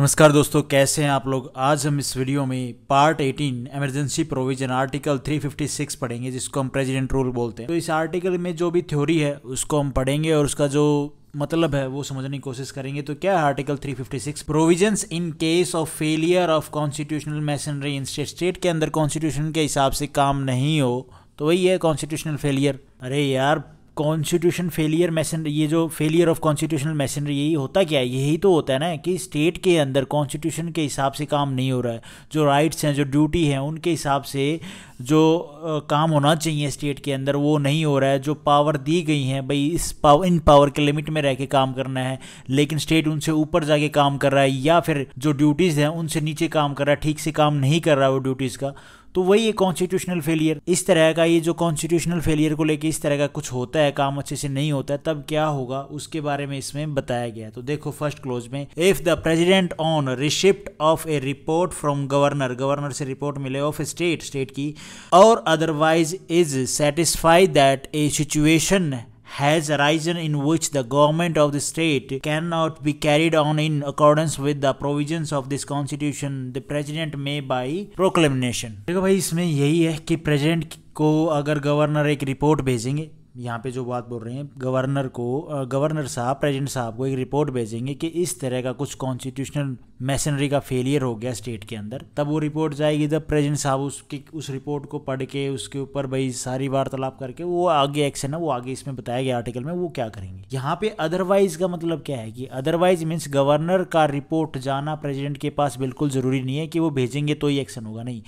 नमस्कार दोस्तों कैसे हैं आप लोग आज हम इस वीडियो में पार्ट 18 इमरजेंसी प्रोविजन आर्टिकल 356 पढ़ेंगे जिसको हम प्रेसिडेंट रूल बोलते हैं तो इस आर्टिकल में जो भी थ्योरी है उसको हम पढ़ेंगे और उसका जो मतलब है वो समझने की कोशिश करेंगे तो क्या है article 356 provisions in case of failure of constitutional machinery in state के अंदर कॉन्स्टिट्यूशन के हिसाब से काम नहीं हो तो वही है कॉन्स्टिट्यूशनल फेलियर अरे यार कॉन्स्टिट्यूशन फेलियर मैसन ये जो फेलियर ऑफ कॉन्स्टिट्यूशनल मैसनरी यही होता क्या है यही तो होता है ना कि स्टेट के अंदर कॉन्स्टिट्यूशन के हिसाब से काम नहीं हो रहा है जो राइट्स हैं जो ड्यूटी हैं उनके हिसाब से जो काम होना चाहिए स्टेट के अंदर वो नहीं हो रहा है जो पावर दी गई हैं भाई इस पावर इन पावर के लिमिट में रह के काम करना है लेकिन स्टेट उनसे ऊपर जाके काम कर रहा है या फिर जो ड्यूटीज़ हैं उनसे नीचे काम कर रहा है ठीक से काम नहीं कर रहा है वो ड्यूटीज़ का तो वही ये कॉन्स्टिट्यूशनल फेलियर इस तरह का ये जो कॉन्स्टिट्यूशनल फेलियर को लेके इस तरह का कुछ होता है काम अच्छे से नहीं होता है तब क्या होगा उसके बारे में इसमें बताया गया है तो देखो फर्स्ट क्लोज में if the president on receipt of a report from governor governor से रिपोर्ट मिले ऑफ स्टेट स्टेट की or otherwise is satisfy that a situation has arisen in which the government of the state cannot be carried on in accordance with the provisions of this constitution the president may by proclamation देखो भाई इसमें यही है कि president को अगर governor एक report भेजेंगे यहाँ पे जो बात बोल रहे हैं गवर्नर को गवर्नर साहब प्रेसिडेंट साहब को एक रिपोर्ट भेजेंगे कि इस तरह का कुछ कॉन्स्टिट्यूशनल मैसनरी का फेलियर हो गया स्टेट के अंदर तब वो रिपोर्ट जाएगी जब प्रेजेंट साहब उसकी उस रिपोर्ट को पढ़ के उसके ऊपर भाई सारी वार्तालाप करके वो आगे एक्शन है वो आगे इसमें बताया गया आर्टिकल में वो क्या करेंगे यहाँ पे अदरवाइज का मतलब क्या है कि अदरवाइज मीन्स गवर्नर का रिपोर्ट जाना प्रेजिडेंट के पास बिल्कुल ज़रूरी नहीं है कि वो भेजेंगे तो ही एक्शन होगा नहीं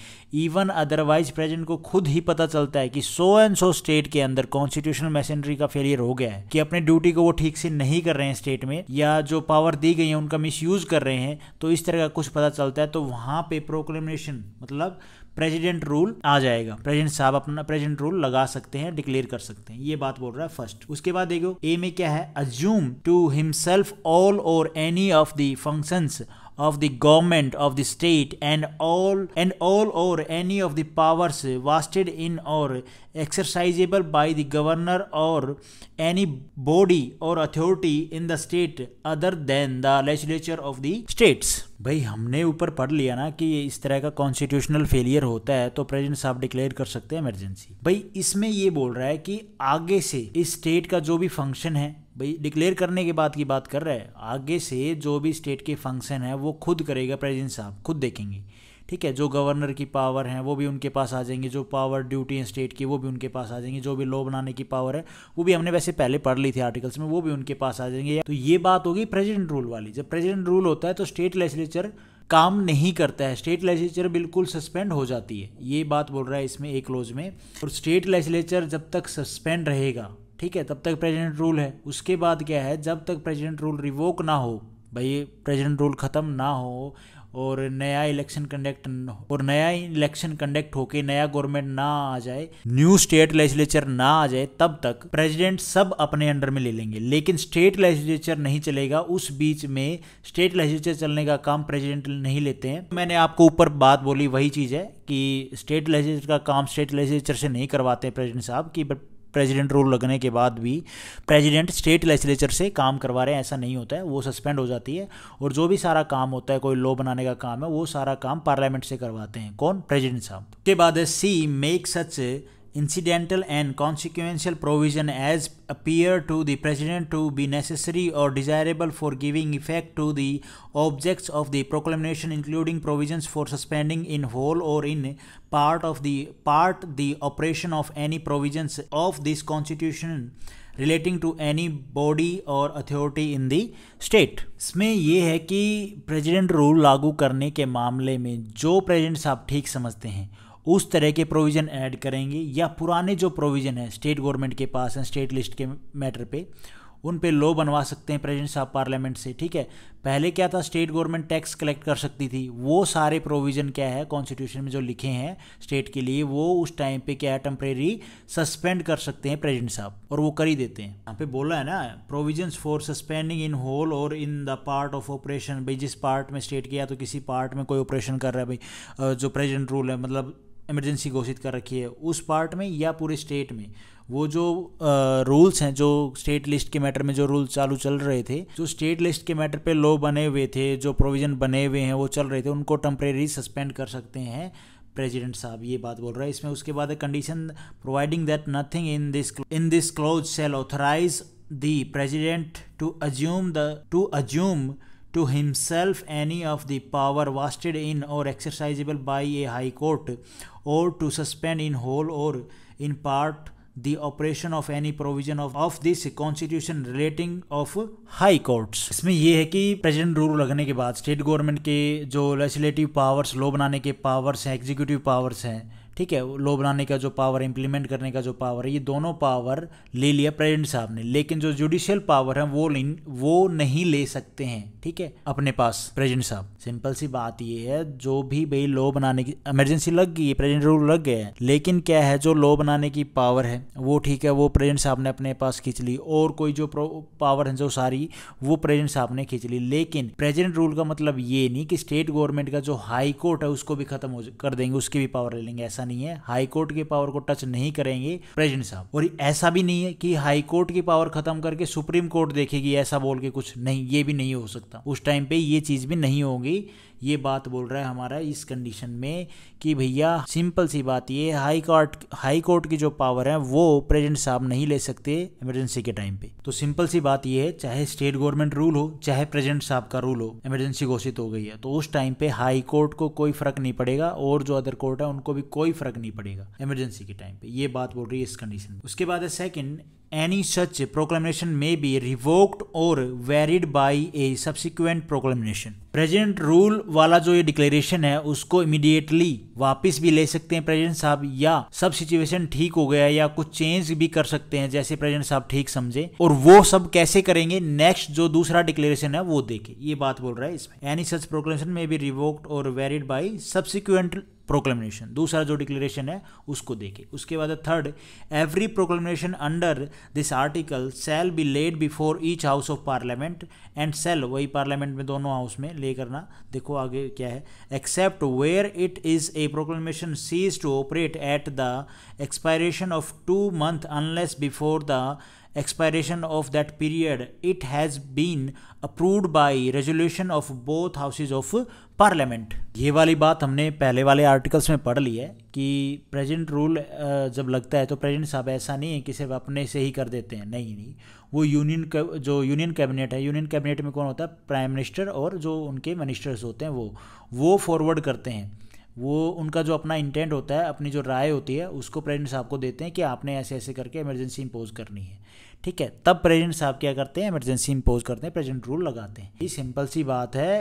इवन अदरवाइज प्रेजिडेंट को खुद ही पता चलता है कि सो एंड सो स्टेट के अंदर कॉन्स्टिट्यूशनल मेसेंट्री का फेलियर हो गया है कि अपने ड्यूटी को वो ठीक से नहीं कर रहे हैं स्टेट में या जो पावर दी गई है उनका मिस कर रहे हैं तो इस तरह का कुछ पता चलता है तो वहां पे प्रोक्लेमेशन मतलब प्रेजिडेंट रूल आ जाएगा प्रेजिडेंट साहब अपना प्रेजिडेंट रूल लगा सकते हैं डिक्लेयर कर सकते हैं ये बात बोल रहा है फर्स्ट उसके बाद देखो ए में क्या है assume to himself all or any of the functions of the government of the state and all and all or any of the powers vested in or exercisable by the governor or any body or authority in the state other than the legislature of the states भाई हमने ऊपर पढ़ लिया ना कि इस तरह का कॉन्स्टिट्यूशनल फेलियर होता है तो प्रेजेंट साहब डिक्लेयर कर सकते हैं इमरजेंसी भाई इसमें ये बोल रहा है कि आगे से इस स्टेट का जो भी फंक्शन है भाई डिक्लेयर करने के बाद की बात कर रहा है आगे से जो भी स्टेट के फंक्शन है वो खुद करेगा प्रेजिडेंट साहब खुद देखेंगे ठीक है जो गवर्नर की पावर है वो भी उनके पास आ जाएंगे जो पावर ड्यूटी है स्टेट की वो भी उनके पास आ जाएंगी जो भी लॉ बनाने की पावर है वो भी हमने वैसे पहले पढ़ ली थी आर्टिकल्स में वो भी उनके पास आ जाएंगे तो ये बात होगी प्रेजिडेंट रूल वाली जब प्रेजिडेंट रूल होता है तो स्टेट लेजिस्लेचर काम नहीं करता है स्टेट लेजिस्लेचर बिल्कुल सस्पेंड हो जाती है ये बात बोल रहा है इसमें एक क्लोज में और स्टेट लेजिस्लेचर जब तक सस्पेंड रहेगा ठीक है तब तक प्रेजिडेंट रूल है उसके बाद क्या है जब तक प्रेजिडेंट रूल रिवोक ना हो भाई प्रेजिडेंट रूल ख़त्म ना हो और नया इलेक्शन कंडक्ट और नया इलेक्शन कंडक्ट होके नया गवर्नमेंट ना आ जाए न्यू स्टेट लेजिस्लेचर ना आ जाए तब तक प्रेसिडेंट सब अपने अंडर में ले लेंगे लेकिन स्टेट लेजिस्लेचर नहीं चलेगा उस बीच में स्टेट लेजिस्लेचर चलने का काम प्रेसिडेंट नहीं लेते हैं मैंने आपको ऊपर बात बोली वही चीज़ है कि स्टेट लेजिस्लेचर का काम स्टेट लेजिस्लेचर से नहीं करवाते प्रेजिडेंट साहब कि प्रेसिडेंट रूल लगने के बाद भी प्रेसिडेंट स्टेट लेजिस्लेचर से काम करवा रहे हैं ऐसा नहीं होता है वो सस्पेंड हो जाती है और जो भी सारा काम होता है कोई लॉ बनाने का काम है वो सारा काम पार्लियामेंट से करवाते हैं कौन प्रेजिडेंट साहब के बाद है C make such incidental and consequential provision as appear to the president to be necessary or desirable for giving effect to the objects of the proclamation including provisions for suspending in whole or in part of the part the operation of any provisions of this constitution relating to any body or authority in the state इसमें यह है कि president rule लागू करने के मामले में जो प्रेसिडेंट साहब ठीक समझते हैं उस तरह के प्रोविज़न ऐड करेंगे या पुराने जो प्रोविज़न है स्टेट गवर्नमेंट के पास हैं स्टेट लिस्ट के मैटर पे उन पे लॉ बनवा सकते हैं प्रेजिडेंट साहब पार्लियामेंट से ठीक है पहले क्या था स्टेट गवर्नमेंट टैक्स कलेक्ट कर सकती थी वो सारे प्रोविज़न क्या है कॉन्स्टिट्यूशन में जो लिखे हैं स्टेट के लिए वो उस टाइम पे क्या है टेम्परेरी सस्पेंड कर सकते हैं प्रेजेंट साहब और वो कर ही देते हैं यहाँ पे बोला है ना provision for suspending in whole और in the part of operation भाई जिस पार्ट में स्टेट किया तो किसी पार्ट में कोई ऑपरेशन कर रहा है भाई जो प्रेजेंट रूल है मतलब इमरजेंसी घोषित कर रखी है उस पार्ट में या पूरे स्टेट में वो जो रूल्स हैं जो स्टेट लिस्ट के मैटर में जो रूल चालू चल रहे थे जो स्टेट लिस्ट के मैटर पे लॉ बने हुए थे जो प्रोविज़न बने हुए हैं वो चल रहे थे उनको टम्प्रेरी सस्पेंड कर सकते हैं प्रेजिडेंट साहब ये बात बोल रहा है इसमें उसके बाद condition providing that nothing in this in this clause shall authorise the president to assume the to assume to himself any of the power vested in और exercisable by a high court और to suspend in whole और in part the operation of any provision of this constitution relating of high courts इसमें यह है कि president rule लगने के बाद स्टेट गवर्नमेंट के जो लेजिस्लेटिव पावर्स लॉ बनाने के पावर्स हैं एग्जीक्यूटिव पावर्स हैं ठीक है लो बनाने का जो पावर है करने का जो पावर है ये दोनों पावर ले लिया प्रेजेंट साहब ने लेकिन जो जुडिशियल पावर है वो वो नहीं ले सकते हैं ठीक है अपने पास प्रेजेंट साहब सिंपल सी बात ये है जो भी भाई लॉ बनाने की इमरजेंसी लग गई प्रेजेंट रूल लग गया है लेकिन क्या है जो लॉ बनाने की पावर है वो ठीक है वो प्रेजेंट साहब ने अपने पास खींच ली और कोई जो पावर है जो सारी वो प्रेजेंट साहब ने खींच ली लेकिन प्रेजेंट रूल का मतलब ये नहीं कि स्टेट गवर्नमेंट का जो हाई कोर्ट है उसको भी खत्म कर देंगे उसकी भी पावर ले लेंगे ऐसा ऐसा नहीं है हाईकोर्ट की पावर को टच नहीं करेंगे प्रेजिडेंट साहब और ऐसा भी नहीं है कि हाईकोर्ट की पावर खत्म करके सुप्रीम कोर्ट देखेगी ऐसा बोल के कुछ नहीं ये भी नहीं हो सकता उस टाइम पे ये चीज भी नहीं होगी ये बात बोल रहा है हमारा इस कंडीशन में कि भैया सिंपल सी बात ये हाई कोर्ट हाई कोर्ट की जो पावर है वो प्रेजेंट साहब नहीं ले सकते इमरजेंसी के टाइम पे तो सिंपल सी बात ये है चाहे स्टेट गवर्नमेंट रूल हो चाहे प्रेजेंट साहब का रूल हो इमरजेंसी घोषित हो गई है तो उस टाइम पे हाई कोर्ट को कोई फर्क नहीं पड़ेगा और जो अदर कोर्ट है उनको भी कोई फर्क नहीं पड़ेगा इमरजेंसी के टाइम पे ये बात बोल रही है इस कंडीशन में उसके बाद है second any such proclamation may be revoked or varied by a subsequent proclamation. President rule वाला जो ये डिक्लेरेशन है उसको इमीडिएटली वापिस भी ले सकते हैं प्रेजिडेंट साहब या सब सिचुएशन ठीक हो गया या कुछ चेंज भी कर सकते हैं जैसे प्रेजिडेंट साहब ठीक समझे और वो सब कैसे करेंगे नेक्स्ट जो दूसरा डिक्लेरेशन है वो देखे ये बात बोल रहा है इसमें any such proclamation may be revoked और वेरिड बाई सब्सिक्वेंट प्रोक्लेमिनेशन दूसरा जो डिक्लेरेशन है उसको देखे उसके बाद third every proclamation under this article shall be laid before each house of parliament and shall वही पार्लियामेंट में दोनों हाउस में ले करना देखो आगे क्या है except where it is a proclamation cease to operate at the expiration of two month unless before the expiration of that period it has been approved by resolution of both houses of parliament ये वाली बात हमने पहले वाले articles में पढ़ ली है कि प्रेजेंट रूल जब लगता है तो प्रेजेंट साहब ऐसा नहीं है कि सिर्फ अपने से ही कर देते हैं नहीं नहीं वो यूनियन जो यूनियन कैबिनेट है यूनियन कैबिनेट में कौन होता है प्राइम मिनिस्टर और जो उनके मिनिस्टर्स होते हैं वो वो फॉरवर्ड करते हैं वो उनका जो अपना इंटेंट होता है अपनी जो राय होती है उसको प्रेजिडेंट साहब को देते हैं कि आपने ऐसे ऐसे करके इमरजेंसी इम्पोज करनी है ठीक है तब प्रेजिडेंट साहब क्या करते हैं इमरजेंसी इम्पोज करते हैं प्रेजिडेंट रूल लगाते हैं ये सिंपल सी बात है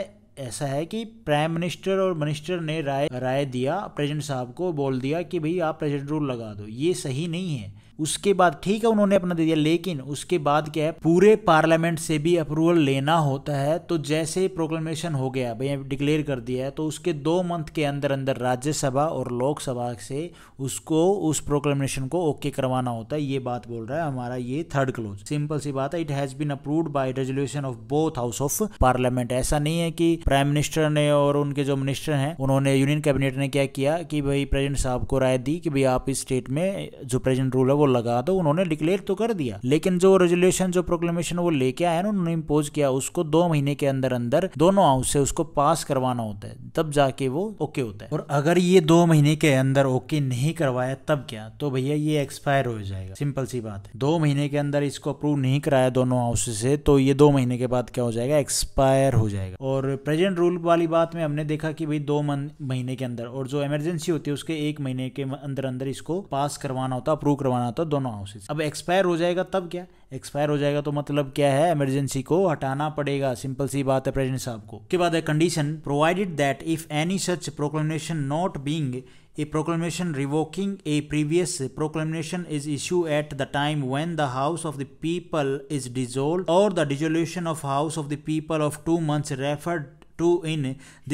ऐसा है कि प्राइम मिनिस्टर और मिनिस्टर ने राय राय दिया प्रेजिडेंट साहब को बोल दिया कि भाई आप प्रेजिडेंट रूल लगा दो ये सही नहीं है उसके बाद ठीक है उन्होंने अपना दे दिया लेकिन उसके बाद क्या है पूरे पार्लियामेंट से भी अप्रूवल लेना होता है तो जैसे प्रोक्लेमेशन हो गया भैया डिक्लेयर कर दिया है तो उसके दो मंथ के अंदर अंदर राज्यसभा और लोकसभा से उसको उस प्रोक्लेमेशन को ओके करवाना होता है ये बात बोल रहा है हमारा ये थर्ड क्लोज सिंपल सी बात है it has been approved by resolution of both house of parliament ऐसा नहीं है कि प्राइम मिनिस्टर ने और उनके जो मिनिस्टर हैं उन्होंने यूनियन कैबिनेट ने क्या किया कि भाई प्रेजिडेंट साहब को राय दी कि भाई आप इस स्टेट में जो प्रेजेंट रूल है वो लगा दो तो उन्होंने डिक्लेयर तो कर दिया लेकिन जो रेजुलेशन जो प्रोक्लेमेशन वो लेके आया ना उन्होंने इम्पोज किया उसको दो महीने के अंदर अंदर दोनों हाउस से उसको पास करवाना होता है तब जाके वो ओके होता है और अगर ये दो महीने के अंदर ओके नहीं करवाया तब क्या तो भैया ये एक्सपायर हो जाएगा सिंपल सी बात है दो महीने के अंदर इसको अप्रूव नहीं कराया दोनों हाउस से तो ये दो महीने के बाद क्या हो जाएगा एक्सपायर हो जाएगा और प्रेजेंट रूल वाली बात में हमने देखा कि भाई दो महीने के अंदर और जो इमरजेंसी होती है उसके एक महीने के अंदर अंदर इसको पास करवाना होता अप्रूव करवाना आता तो दोनों हाउसेज अब एक्सपायर हो जाएगा तब क्या एक्सपायर हो जाएगा तो मतलब क्या है इमरजेंसी को हटाना पड़ेगा सिंपल सी बात है प्रेसिडेंट साहब को के बाद condition provided that if any such proclamation not being a proclamation revoking a previous proclamation is issued at the time when the house of the people is dissolved और the dissolution of house of the people of two month referred 2 in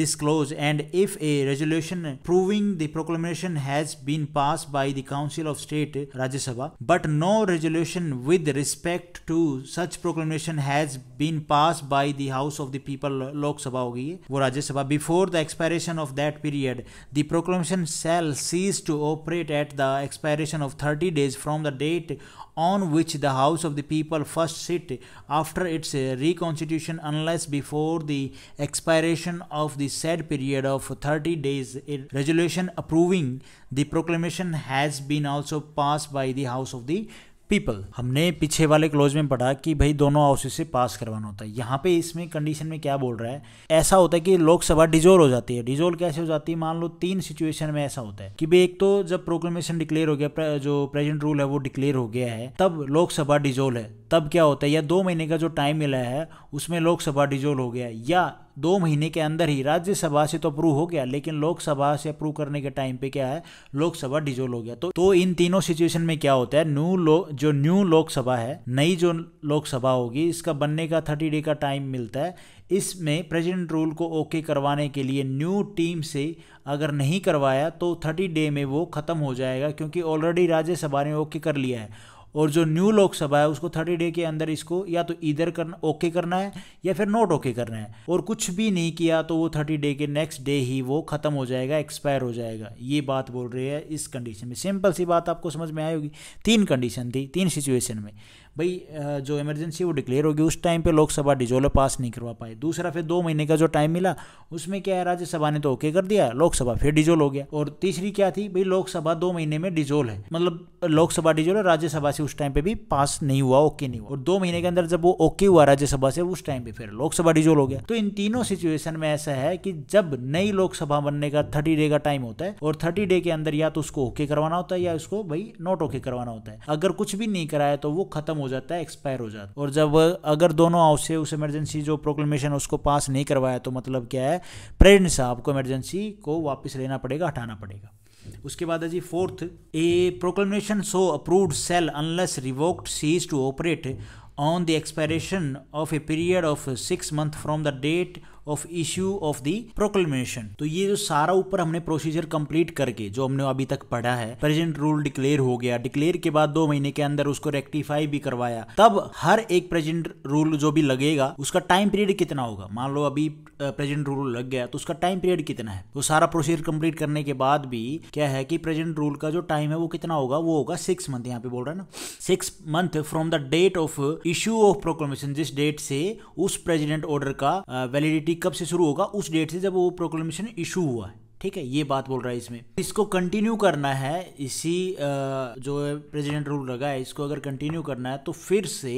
this clause and if a resolution proving the proclamation has been passed by the Council of State Rajya Sabha but no resolution with respect to such proclamation has been passed by the House of the People Lok Sabha होगी वो Rajya Sabha before the expiration of that period the proclamation shall cease to operate at the expiration 30 days from the date on which the House of the People first sit after its uh, reconstitution unless before the expiration of the said period of 30 days. A resolution approving the proclamation has been also passed by the House of the people हमने पीछे वाले close में पढ़ा कि भाई दोनों houses से पास करवाना होता है यहाँ पे इसमें कंडीशन में क्या बोल रहा है ऐसा होता है कि लोकसभा डिजोल्व हो जाती है डिजोल्व कैसे हो जाती है मान लो तीन सिचुएशन में ऐसा होता है कि भाई एक तो जब प्रोक्लेमेशन डिक्लेयर हो गया जो प्रेजेंट रूल है वो डिक्लेयर हो गया है तब लोकसभा डिजोल्व है तब क्या होता है या दो महीने का जो टाइम मिला है उसमें लोकसभा डिजोल्व हो गया या दो महीने के अंदर ही राज्यसभा से तो अप्रूव हो गया लेकिन लोकसभा से अप्रूव करने के टाइम पे क्या है लोकसभा डिजोल्व हो गया तो, तो इन तीनों सिचुएशन में क्या होता है न्यू लो जो न्यू लोकसभा है नई जो लोकसभा होगी इसका बनने का थर्टी डे का टाइम मिलता है इसमें प्रेजिडेंट रूल को ओके करवाने के लिए न्यू टीम से अगर नहीं करवाया तो थर्टी डे में वो ख़त्म हो जाएगा क्योंकि ऑलरेडी राज्यसभा ने ओके कर लिया है और जो न्यू लोकसभा है उसको थर्टी डे के अंदर इसको या तो इधर करना ओके करना है या फिर नोट ओके करना है और कुछ भी नहीं किया तो वो थर्टी डे के नेक्स्ट डे ही वो ख़त्म हो जाएगा एक्सपायर हो जाएगा ये बात बोल रही है इस कंडीशन में सिंपल सी बात आपको समझ में आई होगी तीन कंडीशन थी तीन सिचुएशन में भाई जो इमरजेंसी वो डिक्लेयर होगी उस टाइम पे लोकसभा डिजोलो पास नहीं करवा पाए दूसरा फिर दो महीने का जो टाइम मिला उसमें क्या है राज्यसभा ने तो ओके कर दिया लोकसभा फिर डिजोल हो गया और तीसरी क्या थी भाई लोकसभा दो महीने में डिजोल है मतलब लोकसभा डिजोल है राज्यसभा से उस टाइम पे भी पास नहीं हुआ ओके नहीं हुआ और दो महीने के अंदर जब वो ओके हुआ राज्यसभा से उस टाइम पे फिर लोकसभा डिजोल हो गया तो इन तीनों सिचुएशन में ऐसा है कि जब नई लोकसभा बनने का थर्टी डे का टाइम होता है और थर्टी डे के अंदर या तो उसको ओके करवाना होता है या उसको भाई नॉट ओके करवाना होता है अगर कुछ भी नहीं कराया तो वो खत्म हो जाता है एक्सपायर हो जाता है और जब अगर दोनों हाउस से उस इमरजेंसी जो प्रोक्लेमेशन उसको पास नहीं करवाया तो मतलब क्या है प्रेरण साहब को इमरजेंसी को वापस लेना पड़ेगा हटाना पड़ेगा उसके बाद है जी fourth a proclamation so approved shall unless revoked cease to operate on the expiration of a period of six month from the date of issue of the proclamation तो ये जो सारा ऊपर हमने प्रोसीजर कंप्लीट करके जो हमने अभी तक पढ़ा है प्रेजेंट रूल डिक्लेयर हो गया डिक्लेयर के बाद दो महीने के अंदर उसको रेक्टिफाई भी करवाया तब हर एक प्रेजेंट रूल जो भी लगेगा उसका टाइम पीरियड कितना होगा मान लो अभी प्रेजेंट रूल लग गया तो उसका टाइम पीरियड कितना है तो सारा प्रोसीजर कंप्लीट करने के बाद भी क्या है कि प्रेजेंट रूल का जो टाइम है वो कितना होगा वो होगा सिक्स मंथ यहाँ पे बोल रहा है ना six month from the date of issue of proclamation जिस डेट से उस प्रेजिडेंट ऑर्डर का वैलिडिटी कब से शुरू होगा उस डेट से जब वो प्रोक्लेमेशन इशू हुआ है ठीक है ये बात बोल रहा है इसमें इसको कंटिन्यू करना है इसी जो प्रेसिडेंट रूल लगा है इसको अगर कंटिन्यू करना है तो फिर से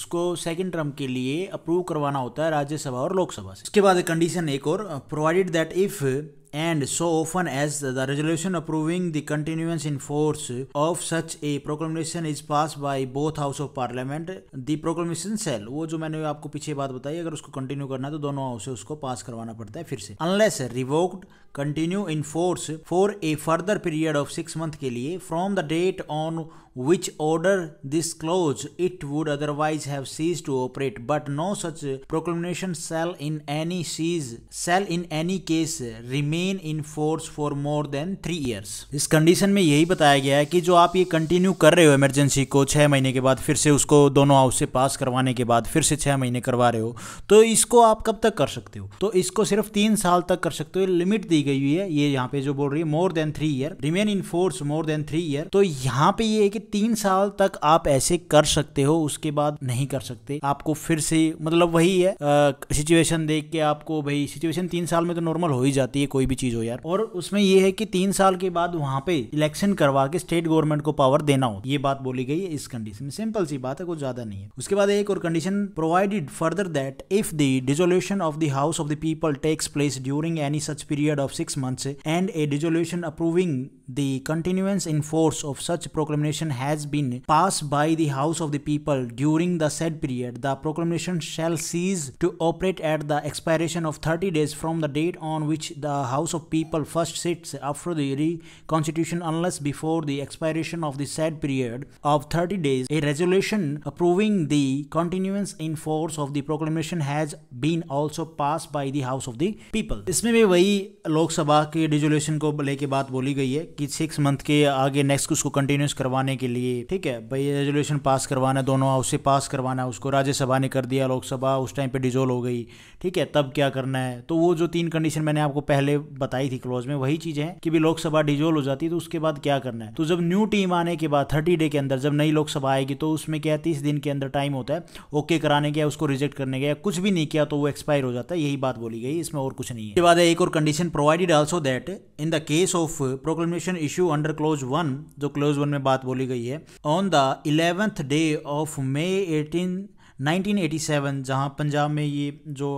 उसको सेकेंड टर्म के लिए अप्रूव करवाना होता है राज्यसभा और लोकसभा से इसके बाद कंडीशन एक और provided that if and so often as the resolution approving the continuance in force of such a proclamation is passed by both house of parliament the proclamation shall वो जो मैंने आपको पीछे बात बताई अगर उसको कंटिन्यू करना है तो दोनों हाउस से उसको पास करवाना पड़ता है फिर से unless revoked continue in force for a further period of six month के लिए from the date on which order this clause it would otherwise have ceased to operate but no such proclamation shall in any cease shall in any case remain in force for more than three years इस कंडीशन में यही बताया गया है कि जो आप ये कंटिन्यू कर रहे हो इमरजेंसी को छह महीने के बाद फिर से उसको दोनों हाउस से पास करवाने के बाद फिर से छह महीने करवा रहे हो तो इसको आप कब तक कर सकते हो तो इसको सिर्फ तीन साल तक कर सकते हो लिमिट दी गई हुई है ये यहाँ पे जो बोल रही है more than three year remain in force more than three year तो यहाँ पे ये कि तीन साल तक आप ऐसे कर सकते हो उसके बाद नहीं कर सकते आपको फिर से मतलब वही है सिचुएशन देख के आपको भाई सिचुएशन तीन साल में तो नॉर्मल हो ही जाती है कोई भी चीज हो यार और उसमें यह है कि तीन साल के बाद वहां पे इलेक्शन करवा के स्टेट गवर्नमेंट को पावर देना हो ये बात बोली गई है इस कंडीशन में सिंपल सी बात है कुछ ज्यादा नहीं है उसके बाद एक और condition provided further that if the dissolution of the house of the people takes place during any such period of six months and a dissolution approving The continuance in force of such proclamation has been passed by the House of the People during the said period. The proclamation shall cease to operate at the expiration of 30 days from the date on which the House of People first sits after the reconstitution unless before the expiration of the said period of 30 days. A resolution approving the continuance in force of the proclamation has been also passed by the House of the People. इसमें भी वही लोकसभा के dissolution को लेके बात बोली गई है कि सिक्स मंथ के आगे नेक्स्ट उसको कंटिन्यूस करवाने के लिए ठीक है भाई रेजोल्यूशन पास करवाना है दोनों हाउस से पास करवाना है उसको राज्यसभा ने कर दिया लोकसभा उस टाइम पे डिजोल्व हो गई ठीक है तब क्या करना है तो वो जो तीन कंडीशन मैंने आपको पहले बताई थी क्लोज में वही चीज़ है कि भी लोकसभा डिजोल्व हो जाती है तो उसके बाद क्या करना है तो जब न्यू टीम आने के बाद थर्टी डे के अंदर जब नई लोकसभा आएगी तो उसमें क्या है तीस दिन के अंदर टाइम होता है ओके कराने गया उसको रिजेक्ट करने गया कुछ भी नहीं किया तो वो एक्सपायर हो जाता है यही बात बोली गई इसमें और कुछ नहीं है बाद एक और condition provided also that in the case of proclamation notification issue under clause one जो क्लोज वन में बात बोली गई है on the eleventh day of May eighteen 1987 जहां पंजाब में ये जो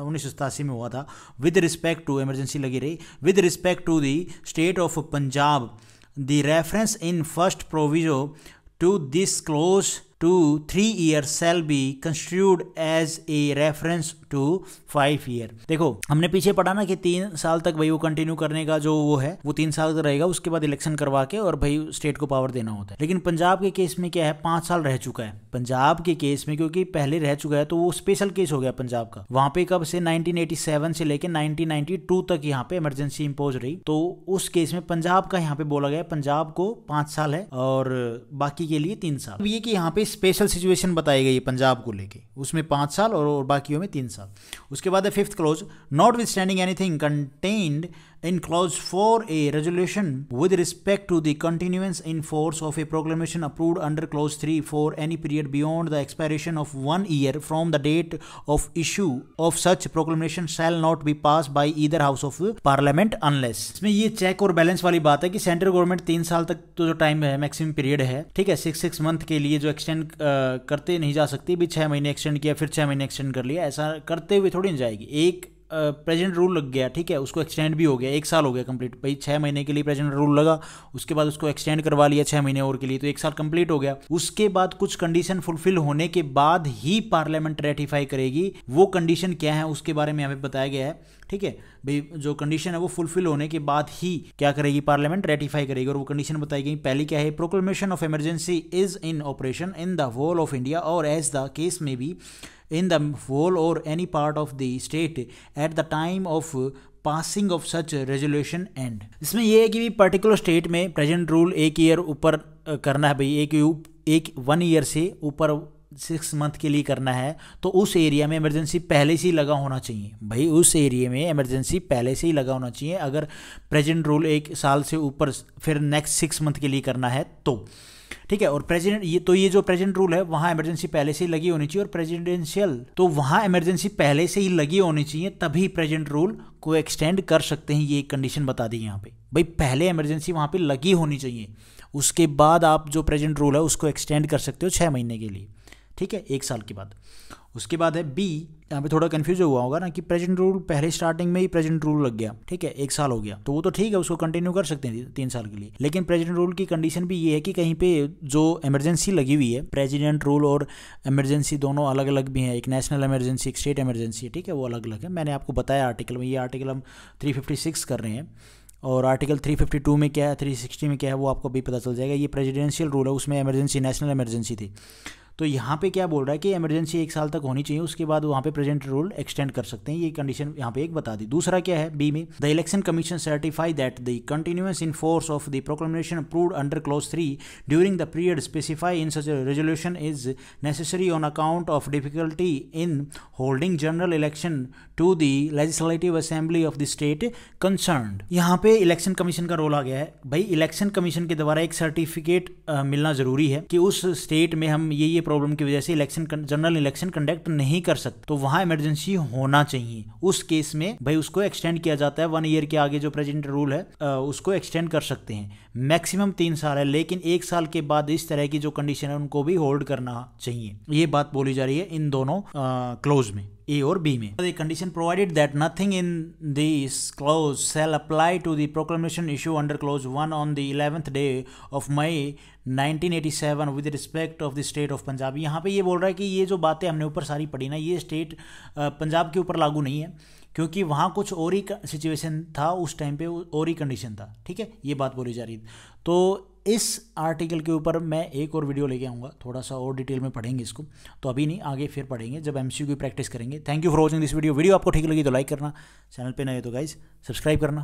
उन्नीस में हुआ था विद रिस्पेक्ट टू इमरजेंसी लगी रही with respect to the state of Punjab the reference in first proviso to this clause to three year shall be construed as a reference to five year देखो हमने पीछे पढ़ा ना कि तीन साल तक भाई वो कंटिन्यू करने का जो वो है वो तीन साल तक रहेगा उसके बाद इलेक्शन करवा के और भाई स्टेट को पावर देना होता है लेकिन पंजाब के केस में क्या है पांच साल रह चुका है पंजाब के केस में क्योंकि पहले रह चुका है तो वो स्पेशल केस हो गया पंजाब का वहां पे कब से 1987 से लेकर 1992 तक यहाँ पे इमरजेंसी इम्पोज रही तो उस केस में पंजाब का यहाँ पे बोला गया पंजाब को पांच साल है और बाकी के लिए तीन साल ये कि यहाँ पे कोई स्पेशल सिचुएशन बताई गई है पंजाब को लेके उसमें पाँच साल और, बाकियों में तीन साल उसके बाद है fifth clause notwithstanding anything contained in clause 4a, resolution with respect to the continuance in force of a proclamation approved under clause 3 for any period beyond the expiration of one year from the date of issue of such proclamation shall not be passed by either house of parliament unless इसमें ये check और balance वाली बात है कि central government तीन साल तक तो जो टाइम है मैक्सिमम पीरियड है ठीक है सिक्स सिक्स मंथ के लिए जो एक्सटेंड करते नहीं जा सकती भी छह महीने एक्सटेंड किया फिर छह महीने एक्सटेंड कर लिया ऐसा करते हुए थोड़ी जाएगी एक प्रेजेंट रूल लग गया ठीक है उसको एक्सटेंड भी हो गया एक साल हो गया कंप्लीट भाई छः महीने के लिए प्रेजेंट रूल लगा उसके बाद उसको एक्सटेंड करवा लिया छः महीने और के लिए तो एक साल कंप्लीट हो गया उसके बाद कुछ कंडीशन फुलफिल होने के बाद ही पार्लियामेंट रेटिफाई करेगी वो कंडीशन क्या है उसके बारे में हमें बताया गया है ठीक है भाई जो कंडीशन है वो फुलफिल होने के बाद ही क्या करेगी पार्लियामेंट रेटिफाई करेगी और वो कंडीशन बताई गई पहली क्या है proclamation of emergency is in operation in the whole of India और एज द केस में भी in the whole or any part of the state at the time of passing of such resolution and इसमें यह है कि particular state में president rule एक year ऊपर करना है भाई एक एक वन ईयर से ऊपर सिक्स मंथ के लिए करना है तो उस एरिया में इमरजेंसी पहले से ही लगा होना चाहिए भाई उस एरिया में इमरजेंसी पहले से ही लगा होना चाहिए अगर प्रेजेंट रूल एक साल से ऊपर फिर नेक्स्ट सिक्स मंथ के लिए करना है तो ठीक है और प्रेजिडेंट ये तो ये जो प्रेजेंट रूल है वहाँ इमरजेंसी पहले से ही लगी होनी चाहिए और प्रेजिडेंशियल तो वहां इमरजेंसी पहले से ही लगी होनी चाहिए तभी प्रेजेंट रूल को एक्सटेंड कर सकते हैं ये कंडीशन बता दी यहाँ पे भाई पहले इमरजेंसी वहां पे लगी होनी चाहिए उसके बाद आप जो प्रेजेंट रूल है उसको एक्सटेंड कर सकते हो छः महीने के लिए ठीक है एक साल के बाद उसके बाद है बी यहाँ पे थोड़ा कन्फ्यूज हुआ होगा ना कि प्रेजेंट रूल पहले स्टार्टिंग में ही प्रेजेंट रूल लग गया ठीक है एक साल हो गया तो वो तो ठीक है उसको कंटिन्यू कर सकते हैं तीन साल के लिए लेकिन प्रेजेंट रूल की कंडीशन भी ये है कि कहीं पे जो इमरजेंसी लगी हुई है प्रेजिडेंट रूल और इमरजेंसी दोनों अलग अलग भी हैं एक नेशनल इमरजेंसी एक स्टेट इमरजेंसी है ठीक है वो अलग अलग है मैंने आपको बताया आर्टिकल में ये आर्टिकल हम थ्री कर रहे हैं और आर्टिकल 352 में क्या है 360 में क्या है वो आपको अभी पता चल जाएगा ये प्रेजिडेंशियल रूल है उसमें इमरजेंसी नेशनल इमरजेंसी थी तो यहाँ पे क्या बोल रहा है कि इमरजेंसी एक साल तक होनी चाहिए उसके बाद वहाँ पे प्रेजेंट रूल एक्सटेंड कर सकते हैं ये कंडीशन यहाँ पे एक बता दी दूसरा क्या है बी में the election commission certify that the continuous in force of the proclamation approve under clause three during the period specify in such resolution is necessary on account of difficulty in holding general election to the legislative assembly of the state concern यहाँ पे election commission का role आ गया है भाई election commission के द्वारा एक सर्टिफिकेट मिलना जरूरी है कि उस स्टेट में हम ये ये की प्रॉब्लम की वजह से इलेक्शन जनरल इलेक्शन कंडक्ट नहीं कर सकते तो वहां इमरजेंसी होना चाहिए उस केस में भाई उसको एक्सटेंड किया जाता है वन ईयर के आगे जो प्रेजेंट रूल है उसको एक्सटेंड कर सकते हैं मैक्सिमम तीन साल है लेकिन एक साल के बाद इस तरह की जो कंडीशन है उनको भी होल्ड करना चाहिए ये बात बोली जा रही है इन दोनों क्लोज में ए और बी में the condition provided that nothing in this clause shall apply to the proclamation issue under clause one on the eleventh day of May 1987 with respect of the state of Punjab यहाँ पे ये बोल रहा है कि ये जो बातें हमने ऊपर सारी पढ़ी ना ये स्टेट पंजाब के ऊपर लागू नहीं है क्योंकि वहाँ कुछ और ही सिचुएशन था उस टाइम पे और ही कंडीशन था ठीक है ये बात बोली जा रही तो इस आर्टिकल के ऊपर मैं एक और वीडियो लेके आऊँगा थोड़ा सा और डिटेल में पढ़ेंगे इसको तो अभी नहीं आगे फिर पढ़ेंगे जब एम की प्रैक्टिस करेंगे thank you for watching this video video आपको ठीक लगी तो लाइक करना चैनल पर नए तो गाइज सब्सक्राइब करना